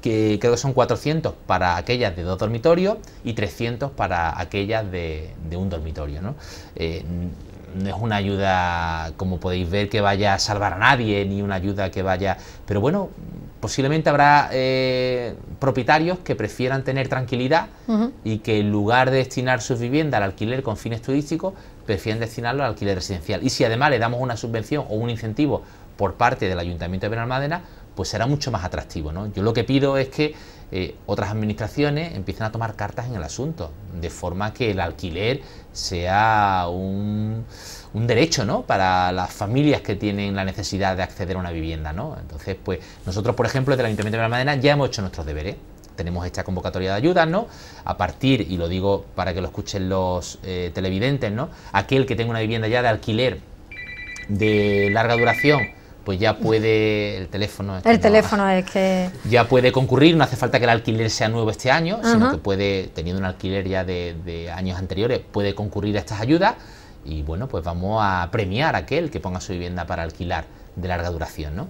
que creo que son 400 para aquellas de dos dormitorios y 300 para aquellas de, un dormitorio, ¿no? Eh, no es una ayuda, como podéis ver, que vaya a salvar a nadie, ni una ayuda que vaya... Pero bueno, posiblemente habrá eh, propietarios que prefieran tener tranquilidad y que en lugar de destinar sus viviendas al alquiler con fines turísticos, prefieren destinarlo al alquiler residencial. Y si además le damos una subvención o un incentivo por parte del Ayuntamiento de Benalmádena, pues será mucho más atractivo. Yo lo que pido es que eh, otras administraciones empiezan a tomar cartas en el asunto, de forma que el alquiler sea un, derecho ¿no? para las familias que tienen la necesidad de acceder a una vivienda. ¿no? Entonces, pues nosotros, por ejemplo, desde el Ayuntamiento de la Madera ya hemos hecho nuestros deberes. Tenemos esta convocatoria de ayudas, ¿no? A partir, y lo digo para que lo escuchen los eh, televidentes, ¿no? Aquel que tenga una vivienda ya de alquiler de larga duración pues ya puede, el teléfono Ya puede concurrir, no hace falta que el alquiler sea nuevo este año, sino que puede, teniendo un alquiler ya de, años anteriores, puede concurrir a estas ayudas y bueno, pues vamos a premiar a aquel que ponga su vivienda para alquilar de larga duración, ¿no?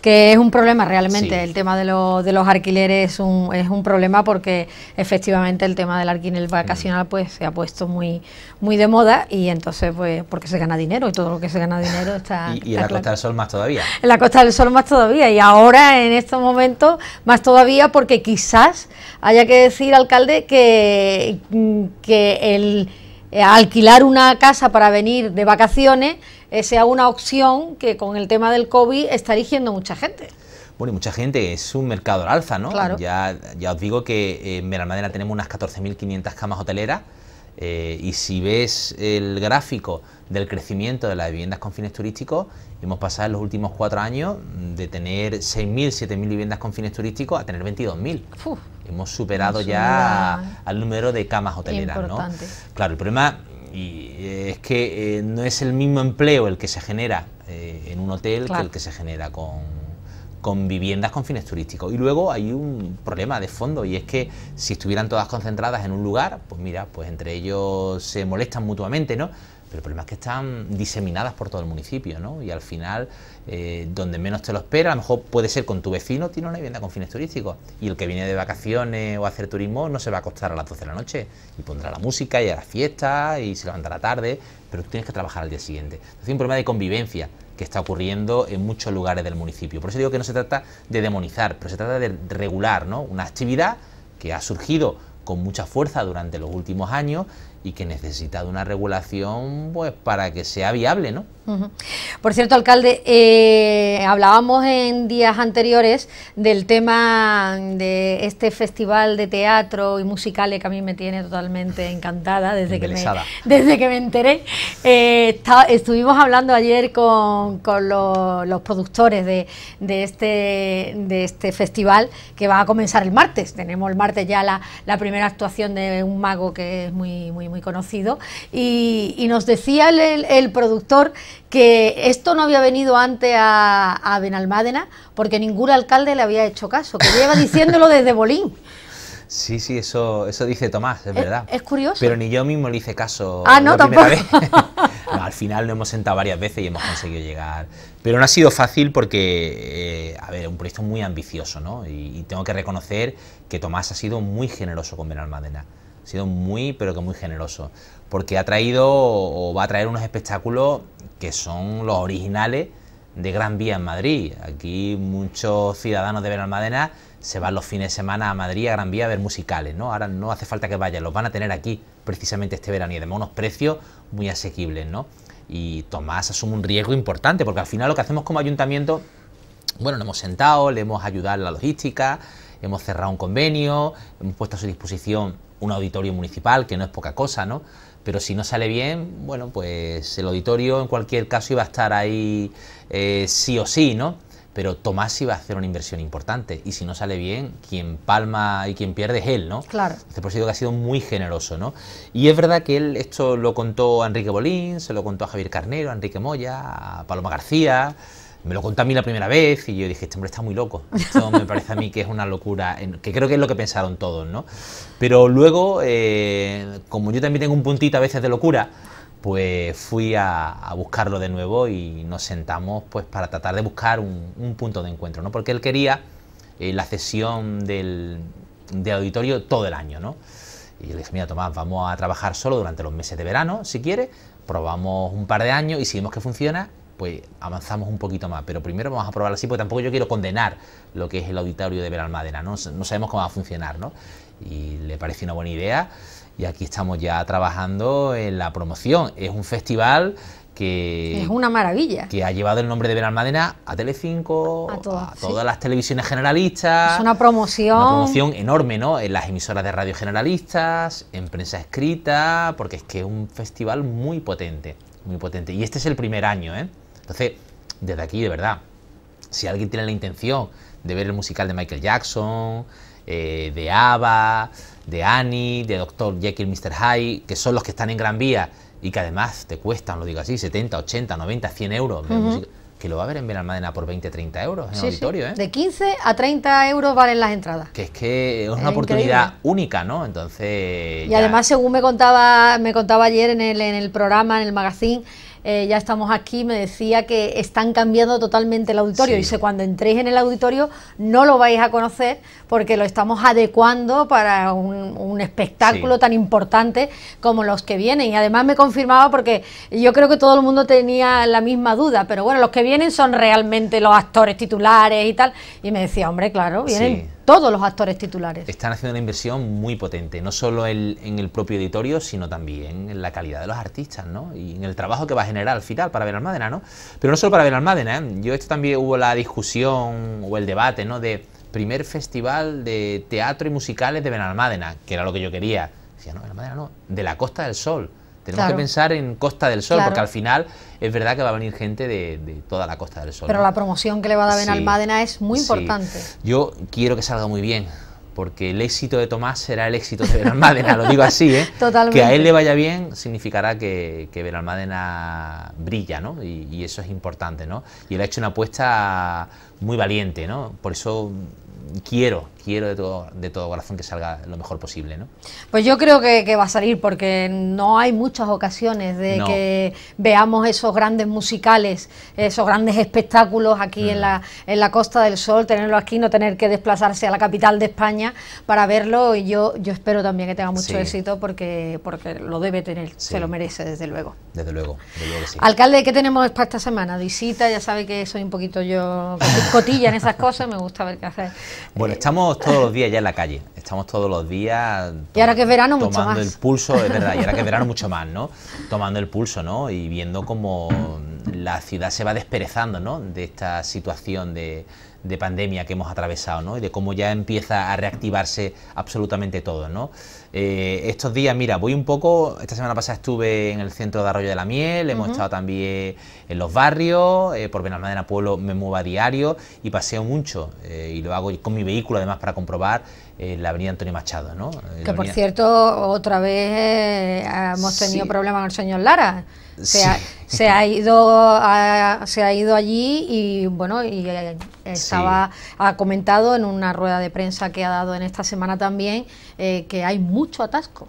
que es un problema realmente. El tema de, de los alquileres es un, es un problema porque efectivamente el tema del alquiler vacacional pues se ha puesto muy, muy de moda y entonces pues porque se gana dinero y todo lo que se gana dinero está... Y, en la Costa del Sol más todavía. En la Costa del Sol más todavía y ahora en estos momentos más todavía porque quizás haya que decir, alcalde, que, que el eh, alquilar una casa para venir de vacaciones eh, sea una opción que con el tema del COVID está eligiendo mucha gente. Bueno, y mucha gente, es un mercado al alza, ¿no? Ya, ya os digo que eh, en madera tenemos unas 14.500 camas hoteleras y si ves el gráfico del crecimiento de las viviendas con fines turísticos, hemos pasado en los últimos cuatro años de tener 6.000, 7.000 viviendas con fines turísticos a tener 22.000 hemos superado ya al número de camas hoteleras. ¿no? Claro, el problema eh, es que eh, no es el mismo empleo el que se genera eh, en un hotel que el que se genera con, con viviendas con fines turísticos. Y luego hay un problema de fondo y es que si estuvieran todas concentradas en un lugar, pues mira, pues entre ellos se molestan mutuamente, ¿no? Pero el problema es que están diseminadas por todo el municipio, ¿no? Y al final, eh, donde menos te lo espera, a lo mejor puede ser con tu vecino, tiene una vivienda con fines turísticos. Y el que viene de vacaciones o a hacer turismo no se va a acostar a las 12 de la noche. Y pondrá la música y a la fiestas y se levantará tarde, pero tú tienes que trabajar al día siguiente. ...es un problema de convivencia que está ocurriendo en muchos lugares del municipio. Por eso digo que no se trata de demonizar, pero se trata de regular, ¿no? Una actividad que ha surgido con mucha fuerza durante los últimos años y que necesita de una regulación pues para que sea viable, ¿no? Por cierto, alcalde, eh, hablábamos en días anteriores del tema de este festival de teatro y musicales que a mí me tiene totalmente encantada desde, que me, desde que me enteré. Eh, estuvimos hablando ayer con, los, productores de, de, este, de este festival que va a comenzar el martes. Tenemos el martes ya la, la primera actuación de un mago que es muy, muy muy conocido, y, nos decía el, productor que esto no había venido antes a, Benalmádena porque ningún alcalde le había hecho caso, que lleva diciéndolo desde Bolín. Sí, sí, eso, eso dice Tomás, es, verdad. Es curioso. Pero ni yo mismo le hice caso. Ah, no, tampoco. al final nos hemos sentado varias veces y hemos conseguido llegar. Pero no ha sido fácil porque, eh, a ver, un proyecto muy ambicioso, ¿no? Y, y, tengo que reconocer que Tomás ha sido muy generoso con Benalmádena sido muy, pero que muy generoso, porque ha traído o va a traer unos espectáculos que son los originales de Gran Vía en Madrid. Aquí muchos ciudadanos de Veralmadena se van los fines de semana a Madrid, a Gran Vía, a ver musicales, ¿no? Ahora no hace falta que vayan, los van a tener aquí precisamente este verano y además unos precios muy asequibles, ¿no? Y Tomás asume un riesgo importante, porque al final lo que hacemos como ayuntamiento, bueno, nos hemos sentado, le hemos ayudado en la logística, hemos cerrado un convenio, hemos puesto a su disposición un auditorio municipal, que no es poca cosa, ¿no? Pero si no sale bien, bueno, pues el auditorio en cualquier caso iba a estar ahí eh, sí o sí, ¿no? Pero Tomás iba a hacer una inversión importante y si no sale bien, quien palma y quien pierde es él, ¿no? Claro. Este por que ha sido muy generoso, ¿no? Y es verdad que él esto lo contó a Enrique Bolín, se lo contó a Javier Carnero, a Enrique Moya, a Paloma García, me lo contó a mí la primera vez y yo dije, este hombre está muy loco. Esto me parece a mí que es una locura, que creo que es lo que pensaron todos, ¿no? Pero luego, eh, como yo también tengo un puntito a veces de locura, pues fui a, buscarlo de nuevo y nos sentamos pues para tratar de buscar un, punto de encuentro, ¿no? Porque él quería eh, la cesión del, auditorio todo el año, ¿no? Y yo le dije, mira Tomás, vamos a trabajar solo durante los meses de verano, si quieres, probamos un par de años y si que funciona, pues avanzamos un poquito más. Pero primero vamos a probar así, porque tampoco yo quiero condenar lo que es el auditorio de Benalmádena, ¿no? no sabemos cómo va a funcionar, ¿no? Y le parece una buena idea y aquí estamos ya trabajando en la promoción. Es un festival que... Es una maravilla. Que ha llevado el nombre de Benalmádena a Telecinco, a, todas, a todas las televisiones generalistas. Es una promoción. Una promoción enorme, ¿no? En las emisoras de radio generalistas, en prensa escrita, porque es que es un festival muy potente, muy potente. Y este es el primer año, ¿eh? Entonces, desde aquí, de verdad, si alguien tiene la intención de ver el musical de Michael Jackson, eh, de ABBA, de Annie, de Dr. Jekyll, Mr. Hyde, que son los que están en Gran Vía y que además te cuestan, lo digo así, 70, 80, 90, 100 euros, que lo va a ver en Almadena por 20, 30 euros en el auditorio. ¿eh? De 15 a 30 euros valen las entradas. Que es que es una oportunidad única, ¿no? Entonces... Y además, según me contaba, me contaba ayer en el, en el programa, en el magazine, eh, ya estamos aquí, me decía que están cambiando totalmente el auditorio. Y sé, cuando entréis en el auditorio no lo vais a conocer porque lo estamos adecuando para un, espectáculo tan importante como los que vienen. Y además me confirmaba porque yo creo que todo el mundo tenía la misma duda, pero bueno, los que vienen son realmente los actores titulares y tal. Y me decía, hombre, claro, vienen... todos los actores titulares. Están haciendo una inversión muy potente, no solo en el propio editorio, sino también en la calidad de los artistas, ¿no? Y en el trabajo que va a generar al final para ver Benalmádena, ¿no? Pero no solo para ver al ¿eh? yo esto también hubo la discusión o el debate, ¿no? De primer festival de teatro y musicales de Benalmádena, que era lo que yo quería. no, Benalmádena no, de la Costa del Sol. Tenemos que pensar en Costa del Sol, porque al final es verdad que va a venir gente de, toda la Costa del Sol. Pero la promoción que le va a dar Benalmádena es muy importante. Yo quiero que salga muy bien porque el éxito de Tomás será el éxito de Veralmádena, lo digo así, ¿eh? Que a él le vaya bien significará que, que brilla, ¿no? Y, y, eso es importante, ¿no? Y él ha hecho una apuesta muy valiente, ¿no? Por eso quiero, quiero de todo, de todo corazón que salga lo mejor posible, ¿no? Pues yo creo que, va a salir porque no hay muchas ocasiones de que veamos esos grandes musicales, esos grandes espectáculos aquí en, mm. la, en la Costa del Sol, tenerlo aquí, no tener que desplazarse a la capital de España para verlo y yo, yo espero también que tenga mucho éxito porque, porque lo debe tener, se lo merece desde luego. Desde luego, desde Alcalde, ¿qué tenemos para esta semana? Visita, ya sabe que soy un poquito yo cotilla en esas cosas, me gusta ver qué hacer. Bueno, estamos todos los días ya en la calle, estamos todos los días... tomando el pulso, es verdad, y ahora que es verano mucho más, ¿no? Tomando el pulso, ¿no? Y viendo cómo la ciudad se va desperezando, ¿no? De esta situación de, de pandemia que hemos atravesado, ¿no? Y de cómo ya empieza a reactivarse absolutamente todo, ¿no? Eh, estos días, mira, voy un poco, esta semana pasada estuve en el centro de Arroyo de la Miel, hemos estado también en los barrios, eh, por Benalmádena Pueblo me muevo a diario y paseo mucho, eh, y lo hago con mi vehículo además para comprobar la avenida Antonio Machado, ¿no? Que por cierto, otra vez hemos tenido problemas con el señor Lara. Se, ha, ido se ha ido allí y bueno, y estaba, ha comentado en una rueda de prensa que ha dado en esta semana también eh, que hay mucho atasco.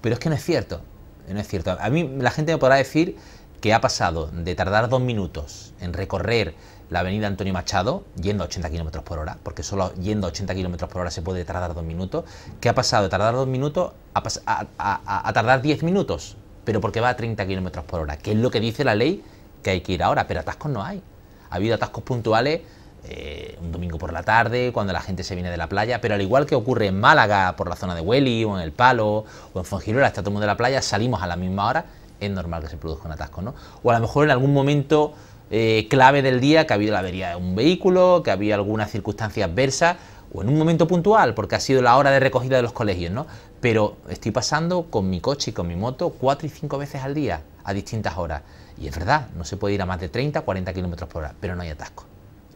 Pero es que no es cierto, no es cierto. A mí la gente me podrá decir que ha pasado de tardar dos minutos en recorrer la avenida Antonio Machado, yendo a 80 km por hora, porque solo yendo a 80 km por hora se puede tardar dos minutos, que ha pasado de tardar dos minutos a, tardar 10 minutos, pero porque va a 30 km por hora, que es lo que dice la ley que hay que ir ahora, pero atascos no hay. Ha habido atascos puntuales eh, un domingo por la tarde, cuando la gente se viene de la playa, pero al igual que ocurre en Málaga, por la zona de Hueli, o en El Palo, o en Fongirola, está todo el mundo de la playa, salimos a la misma hora, es normal que se produzca un atasco, ¿no? O a lo mejor en algún momento eh, clave del día que ha habido la avería de un vehículo, que había alguna circunstancia adversa, o en un momento puntual, porque ha sido la hora de recogida de los colegios, ¿no? Pero estoy pasando con mi coche y con mi moto cuatro y cinco veces al día, a distintas horas. Y es verdad, no se puede ir a más de 30, 40 kilómetros por hora, pero no hay atasco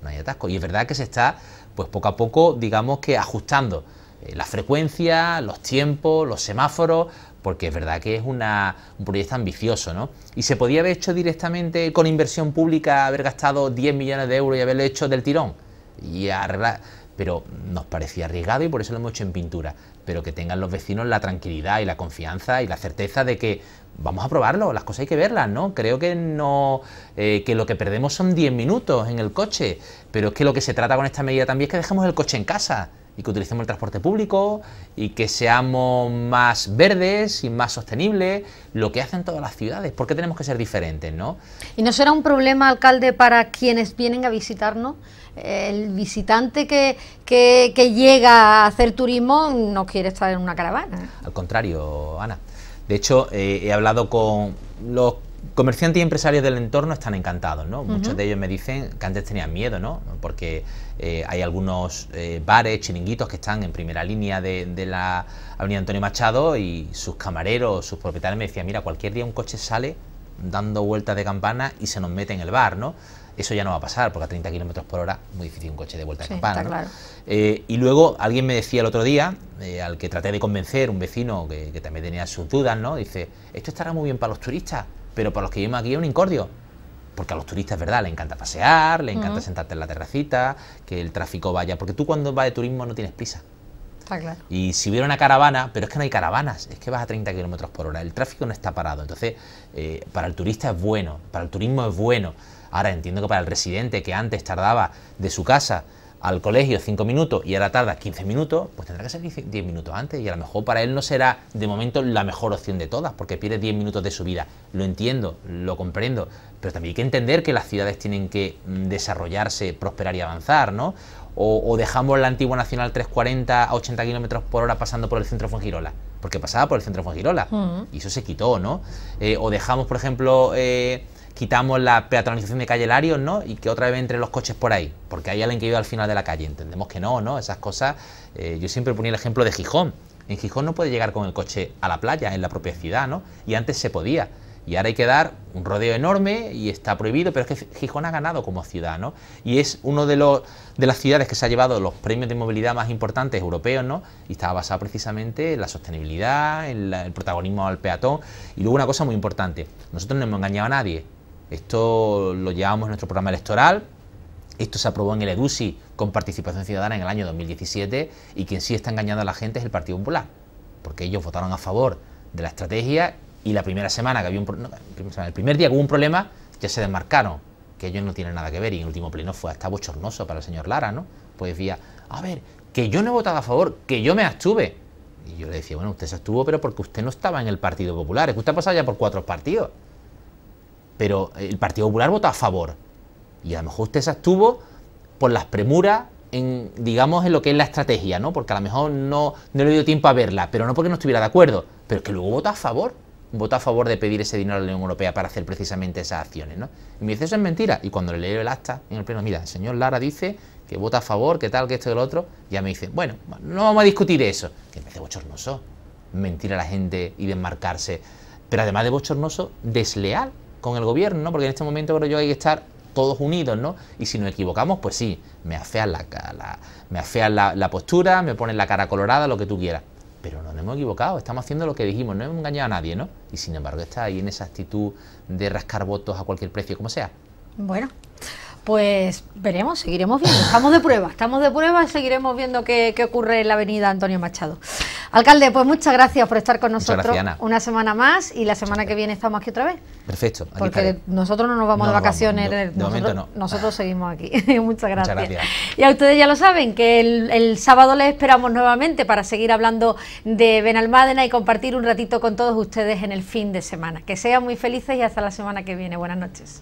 no hay atasco. Y es verdad que se está, pues poco a poco, digamos que ajustando eh, la frecuencia, los tiempos, los semáforos, porque es verdad que es una, un proyecto ambicioso, ¿no? Y se podía haber hecho directamente con inversión pública, haber gastado 10 millones de euros y haberlo hecho del tirón. Y pero nos parecía arriesgado y por eso lo hemos hecho en pintura pero que tengan los vecinos la tranquilidad y la confianza y la certeza de que vamos a probarlo, las cosas hay que verlas, ¿no? Creo que no eh, que lo que perdemos son 10 minutos en el coche, pero es que lo que se trata con esta medida también es que dejemos el coche en casa y que utilicemos el transporte público y que seamos más verdes y más sostenibles, lo que hacen todas las ciudades. ...porque tenemos que ser diferentes? ¿no? ¿Y no será un problema, alcalde, para quienes vienen a visitarnos? Eh, el visitante que, llega a hacer turismo no quiere estar en una caravana. Al contrario, Ana. De hecho, eh, he hablado con los comerciantes y empresarios del entorno, están encantados, ¿no? Muchos de ellos me dicen que antes tenían miedo, ¿no? Porque eh, hay algunos eh, bares, chiringuitos que están en primera línea de, la avenida Antonio Machado y sus camareros, sus propietarios me decían, mira, cualquier día un coche sale dando vueltas de campana y se nos mete en el bar, ¿no? Eso ya no va a pasar, porque a 30 kilómetros por hora muy difícil un coche de vuelta de campana. ¿no? Eh, y luego alguien me decía el otro día, al que traté de convencer, un vecino que, que también tenía sus dudas, ¿no? Dice, esto estará muy bien para los turistas, pero para los que vivimos aquí es un incordio porque a los turistas, ¿verdad? Le encanta pasear, le encanta sentarte en la terracita, que el tráfico vaya, porque tú cuando vas de turismo no tienes prisa. Ah, claro. Y si hubiera una caravana, pero es que no hay caravanas, es que vas a 30 kilómetros por hora, el tráfico no está parado. Entonces, eh, para el turista es bueno, para el turismo es bueno. Ahora entiendo que para el residente que antes tardaba de su casa al colegio 5 minutos y a la tarde 15 minutos, pues tendrá que ser 10 minutos antes y a lo mejor para él no será de momento la mejor opción de todas, porque pierde 10 minutos de su vida. Lo entiendo, lo comprendo, pero también hay que entender que las ciudades tienen que mm, desarrollarse, prosperar y avanzar, ¿no? O, dejamos la antigua Nacional 340 a 80 km por hora pasando por el centro de Fuengirola, porque pasaba por el centro de Fuengirola mm. y eso se quitó, ¿no? Eh, o dejamos, por ejemplo, eh, quitamos la peatonalización de calle Larios, ¿no? Y que otra vez entre los coches por ahí, porque hay alguien que ido al final de la calle. Entendemos que no, ¿no? Esas cosas. Eh, yo siempre ponía el ejemplo de Gijón. En Gijón no puede llegar con el coche a la playa, en la propia ciudad, ¿no? Y antes se podía. Y ahora hay que dar un rodeo enorme y está prohibido, pero es que Gijón ha ganado como ciudad, ¿no? Y es uno de los de las ciudades que se ha llevado los premios de movilidad más importantes europeos, ¿no? Y estaba basado precisamente en la sostenibilidad, en el protagonismo al peatón. Y luego una cosa muy importante, nosotros no hemos engañado a nadie. Esto lo llevamos en nuestro programa electoral. Esto se aprobó en el EDUSI con participación ciudadana en el año 2017 y quien sí está engañando a la gente es el Partido Popular, porque ellos votaron a favor de la estrategia y la primera semana que había un el primer día que hubo un problema ya se desmarcaron, que ellos no tienen nada que ver y el último pleno fue hasta bochornoso para el señor Lara, ¿no? Pues decía, a ver, que yo no he votado a favor, que yo me abstuve. Y yo le decía, bueno, usted se abstuvo, pero porque usted no estaba en el Partido Popular, es que usted ha pasado ya por cuatro partidos pero el Partido Popular vota a favor. Y a lo mejor usted se abstuvo por las premuras en, digamos, en lo que es la estrategia, ¿no? Porque a lo mejor no, no le dio tiempo a verla, pero no porque no estuviera de acuerdo, pero que luego vota a favor. Vota a favor de pedir ese dinero a la Unión Europea para hacer precisamente esas acciones, ¿no? Y me dice, eso es mentira. Y cuando le leo el acta en el pleno, mira, el señor Lara dice que vota a favor, que tal, que esto y lo otro, ya me dice, bueno, no vamos a discutir eso. Que me hace bochornoso mentir a la gente y desmarcarse. Pero además de bochornoso, desleal con el gobierno, ¿no? Porque en este momento creo yo hay que estar todos unidos, ¿no? Y si nos equivocamos, pues sí, me afean la, la me la, postura, me ponen la cara colorada, lo que tú quieras. Pero no nos hemos equivocado, estamos haciendo lo que dijimos, no hemos engañado a nadie, ¿no? Y sin embargo está ahí en esa actitud de rascar votos a cualquier precio, como sea. Bueno. Pues veremos, seguiremos viendo. Estamos de prueba, estamos de prueba y seguiremos viendo qué, ocurre en la avenida Antonio Machado. Alcalde, pues muchas gracias por estar con nosotros una semana más y la semana que viene estamos aquí otra vez. Perfecto. porque nosotros no nos vamos de vacaciones. nosotros, seguimos aquí. muchas, gracias. Y a ustedes ya lo saben, que el sábado les esperamos nuevamente para seguir hablando de Benalmádena y compartir un ratito con todos ustedes en el fin de semana. Que sean muy felices y hasta la semana que viene. Buenas noches.